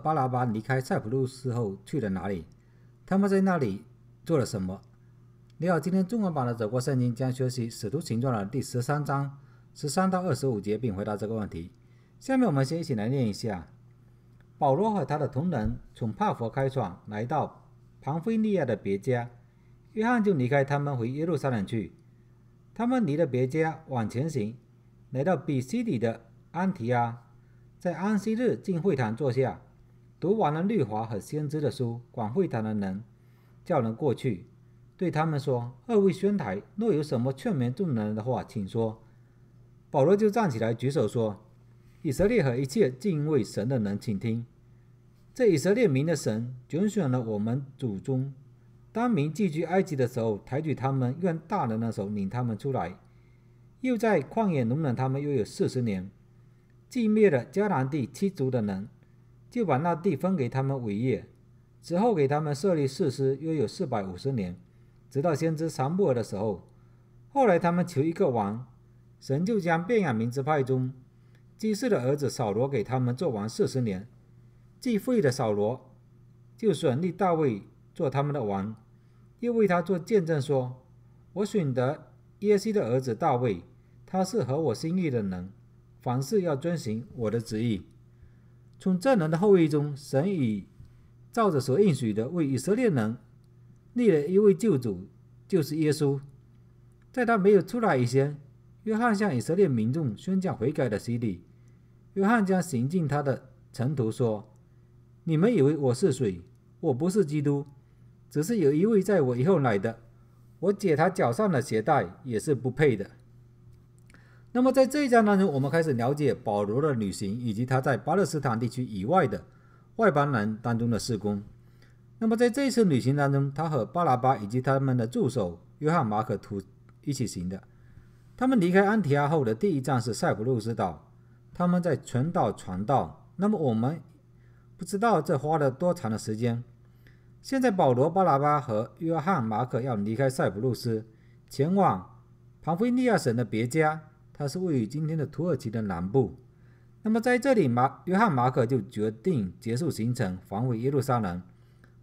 巴拉巴离开塞浦路斯后去了哪里？他们在那里做了什么？你好，今天中文版的《走过圣经》将学习《使徒行传》的第十三章十三到二十五节，并回答这个问题。下面我们先一起来念一下：保罗和他的同人从帕佛开船，来到庞菲利亚的别家。约翰就离开他们，回耶路撒冷去。他们离了别家，往前行，来到比西底的安提阿，在安息日进会堂坐下。读完了律法和先知的书，管会堂的人叫人过去，对他们说：“二位宣台，若有什么劝勉众人的话，请说。”保罗就站起来举手说：“以色列和一切敬畏神的人，请听！这以色列民的神拣选了我们祖宗，当民寄居埃及的时候，抬举他们，用大人的手领他们出来，又在旷野容忍他们，约有四十年，既灭了迦南地七族的人。”就把那地分给他们为业，之后给他们设立誓师，约有四百五十年，直到先知撒母耳的时候。后来他们求一个王，神就将便雅明之派中基士的儿子扫罗给他们做王四十年。既废了扫罗，就选立大卫做他们的王，又为他做见证说：“我选得耶西的儿子大卫，他是合我心意的人，凡事要遵循我的旨意。”从正人的后裔中，神已照着所应许的，为以色列人立了一位救主，就是耶稣。在他没有出来以前，约翰向以色列民众宣讲悔改的洗礼。约翰将行进他的尘土说：“你们以为我是谁？我不是基督，只是有一位在我以后来的。我解他脚上的鞋带，也是不配的。”那么在这一章当中，我们开始了解保罗的旅行，以及他在巴勒斯坦地区以外的外邦人当中的事工。那么在这一次旅行当中，他和巴拉巴以及他们的助手约翰马可图一起行的。他们离开安提阿后的第一站是塞浦路斯岛，他们在全岛传道。那么我们不知道这花了多长的时间。现在保罗、巴拉巴和约翰马可要离开塞浦路斯，前往庞菲利亚省的别家。它是位于今天的土耳其的南部。那么在这里，马约翰马可就决定结束行程，返回耶路撒冷。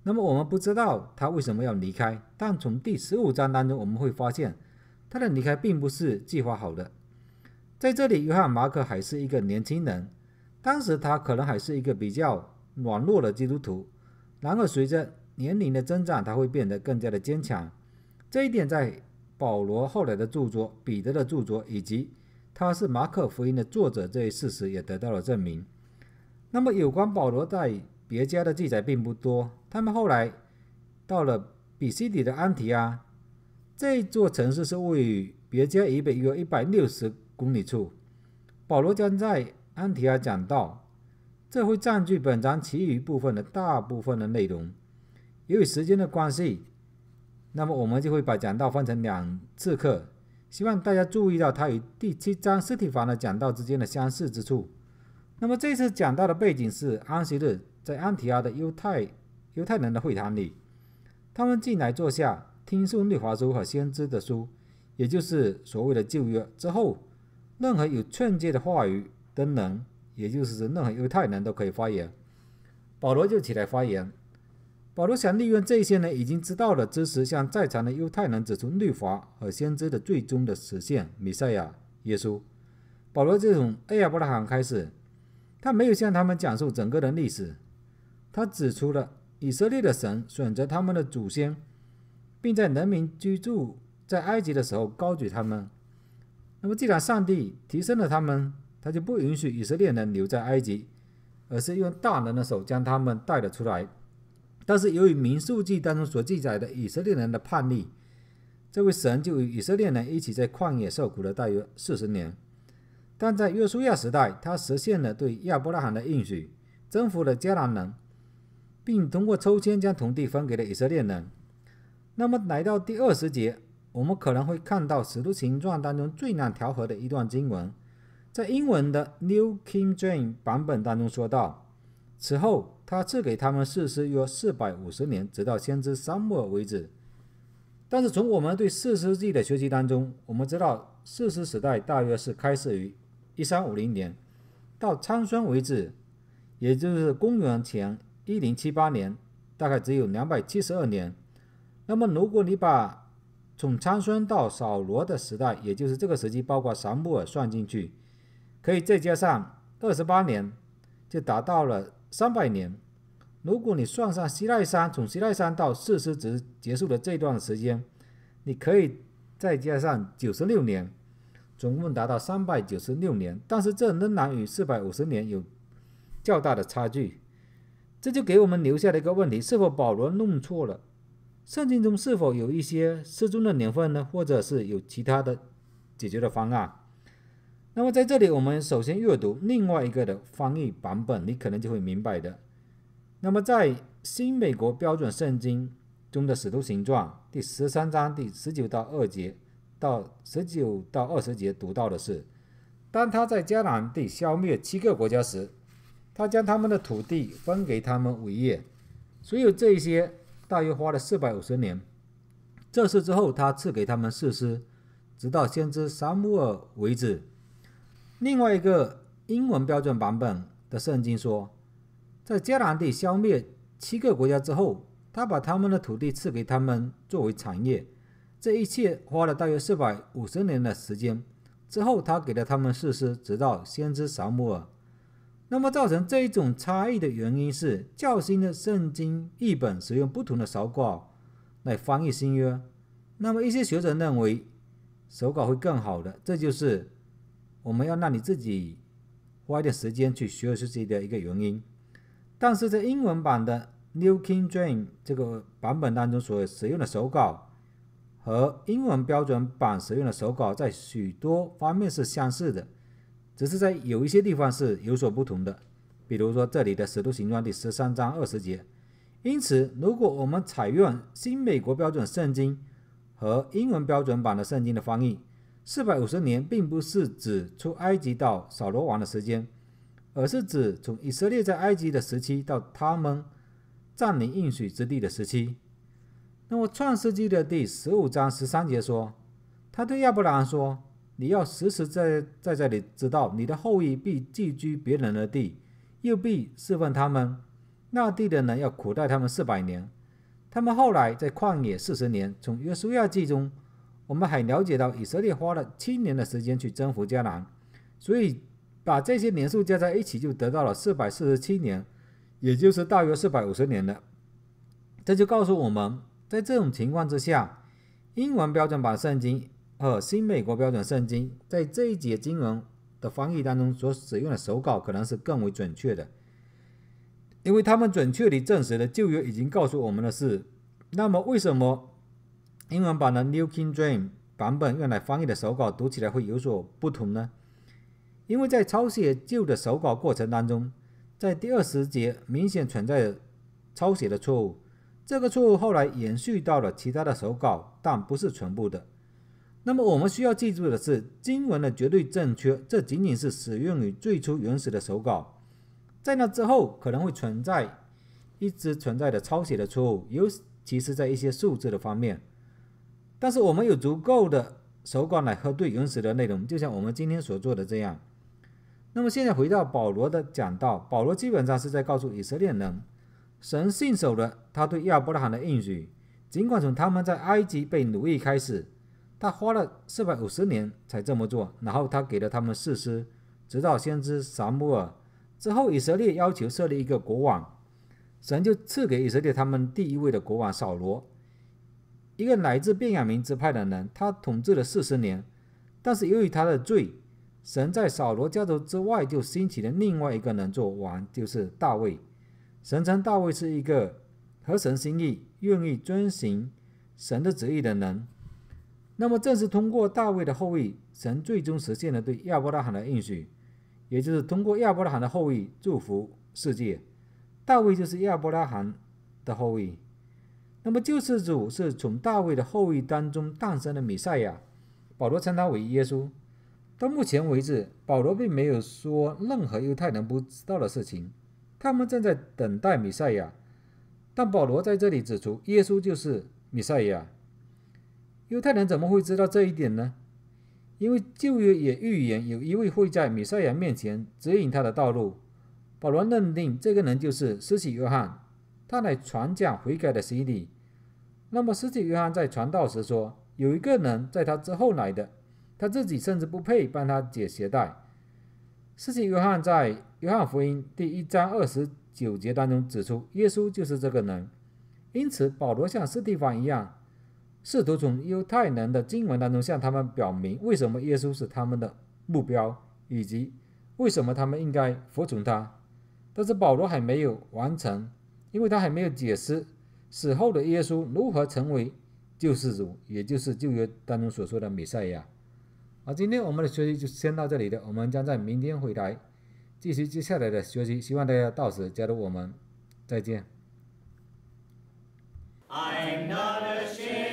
那么我们不知道他为什么要离开，但从第十五章当中我们会发现，他的离开并不是计划好的。在这里，约翰马可还是一个年轻人，当时他可能还是一个比较软弱的基督徒。然而随着年龄的增长，他会变得更加的坚强。这一点在保罗后来的著作、彼得的著作以及他是马可福音的作者这一事实也得到了证明。那么，有关保罗在别家的记载并不多。他们后来到了比西底的安提阿，这座城市是位于别家以北约一百六十公里处。保罗将在安提阿讲道，这会占据本章其余部分的大部分的内容。由于时间的关系，那么我们就会把讲道分成两次课。希望大家注意到它与第七章尸体房的讲道之间的相似之处。那么这次讲到的背景是安息日，在安提阿的犹太犹太人的会谈里，他们进来坐下，听诵律法书和先知的书，也就是所谓的旧约之后，任何有劝诫的话语的人，也就是任何犹太人都可以发言。保罗就起来发言。保罗想利用这些呢已经知道的知识，向在场的犹太人指出律法和先知的最终的实现——弥赛亚耶稣。保罗就从亚伯拉罕开始，他没有向他们讲述整个的历史，他指出了以色列的神选择他们的祖先，并在人民居住在埃及的时候高举他们。那么，既然上帝提升了他们，他就不允许以色列人留在埃及，而是用大能的手将他们带了出来。但是，由于《民数记》当中所记载的以色列人的叛逆，这位神就与以色列人一起在旷野受苦了大约四十年。但在约书亚时代，他实现了对亚伯拉罕的应许，征服了迦南人，并通过抽签将土地分给了以色列人。那么，来到第二十节，我们可能会看到《使徒行传》当中最难调和的一段经文，在英文的 New King James 版本当中说到：“此后。”他赐给他们四世约四百五十年，直到先知撒母尔为止。但是从我们对四世纪的学习当中，我们知道四世时代大约是开始于一三五零年，到昌孙为止，也就是公元前一零七八年，大概只有两百七十二年。那么如果你把从昌孙到扫罗的时代，也就是这个时期包括撒母耳算进去，可以再加上二十八年，就达到了。三百年，如果你算上西奈山从西奈山到四十值结束的这段时间，你可以再加上九十六年，总共达到三百九十六年。但是这仍然与四百五十年有较大的差距。这就给我们留下了一个问题：是否保罗弄错了？圣经中是否有一些失踪的年份呢？或者是有其他的解决的方案？那么，在这里，我们首先阅读另外一个的翻译版本，你可能就会明白的。那么，在新美国标准圣经中的《使徒行传》第十三章第十九到二节到十九到二十节读到的是：当他在迦南地消灭七个国家时，他将他们的土地分给他们为业。所有这一些大约花了四百五十年。这事之后，他赐给他们四师，直到先知撒母耳为止。另外一个英文标准版本的圣经说，在迦南地消灭七个国家之后，他把他们的土地赐给他们作为产业。这一切花了大约四百五十年的时间。之后，他给了他们士师，直到先知扫木尔。那么，造成这一种差异的原因是较新的圣经译本使用不同的手稿来翻译新约。那么，一些学者认为手稿会更好的，这就是。我们要让你自己花一点时间去学学习的一个原因，但是在英文版的《New King James》这个版本当中所使用的手稿和英文标准版使用的手稿在许多方面是相似的，只是在有一些地方是有所不同的。比如说这里的《使徒行传》第十三章二十节，因此如果我们采用新美国标准圣经和英文标准版的圣经的翻译。四百五十年并不是指出埃及到扫罗王的时间，而是指从以色列在埃及的时期到他们占领应许之地的时期。那么，《创世纪》的第十五章十三节说：“他对亚伯兰说，你要实实在在这里知道，你的后裔必寄居别人的地，又必侍奉他们那地的人，要苦待他们四百年。他们后来在旷野四十年，从约书亚记中。”我们还了解到，以色列花了七年的时间去征服迦南，所以把这些年数加在一起，就得到了四百四十七年，也就是大约四百五十年了。这就告诉我们，在这种情况之下，英文标准版圣经，和新美国标准圣经，在这一节经文的翻译当中所使用的手稿可能是更为准确的，因为他们准确地证实了旧约已经告诉我们的事。那么，为什么？英文版的《New King James》版本用来翻译的手稿读起来会有所不同呢？因为在抄写旧的手稿过程当中，在第二十节明显存在抄写的错误，这个错误后来延续到了其他的手稿，但不是全部的。那么我们需要记住的是，经文的绝对正确，这仅仅是使用于最初原始的手稿，在那之后可能会存在一直存在的抄写的错误，尤其是在一些数字的方面。但是我们有足够的手感来核对原始的内容，就像我们今天所做的这样。那么现在回到保罗的讲道，保罗基本上是在告诉以色列人，神信守了他对亚伯拉罕的应许，尽管从他们在埃及被奴役开始，他花了四百五十年才这么做。然后他给了他们示师，直到先知撒母耳之后，以色列要求设立一个国王，神就赐给以色列他们第一位的国王扫罗。一个来自便雅明支派的人，他统治了四十年，但是由于他的罪，神在扫罗家族之外就兴起了另外一个人做王，就是大卫。神称大卫是一个合神心意、愿意遵行神的旨意的人。那么，正是通过大卫的后裔，神最终实现了对亚伯拉罕的应许，也就是通过亚伯拉罕的后裔祝福世界。大卫就是亚伯拉罕的后裔。那么救世主是从大卫的后裔当中诞生的米赛亚，保罗称他为耶稣。到目前为止，保罗并没有说任何犹太人不知道的事情。他们正在等待米赛亚，但保罗在这里指出，耶稣就是米赛亚。犹太人怎么会知道这一点呢？因为旧约也预言有一位会在米赛亚面前指引他的道路。保罗认定这个人就是施洗约翰，他来传讲悔改的洗礼。那么，斯蒂约翰在传道时说：“有一个人在他之后来的，他自己甚至不配帮他解鞋带。”斯蒂约翰在《约翰福音》第一章二十九节当中指出，耶稣就是这个人。因此，保罗像斯蒂芬一样，试图从犹太人的经文当中向他们表明，为什么耶稣是他们的目标，以及为什么他们应该服从他。但是，保罗还没有完成，因为他还没有解释。死后的耶稣如何成为救世主，也就是旧约当中所说的弥赛亚？啊，今天我们的学习就先到这里了，我们将在明天回来继续接下来的学习，希望大家到时加入我们，再见。I'm not ashamed.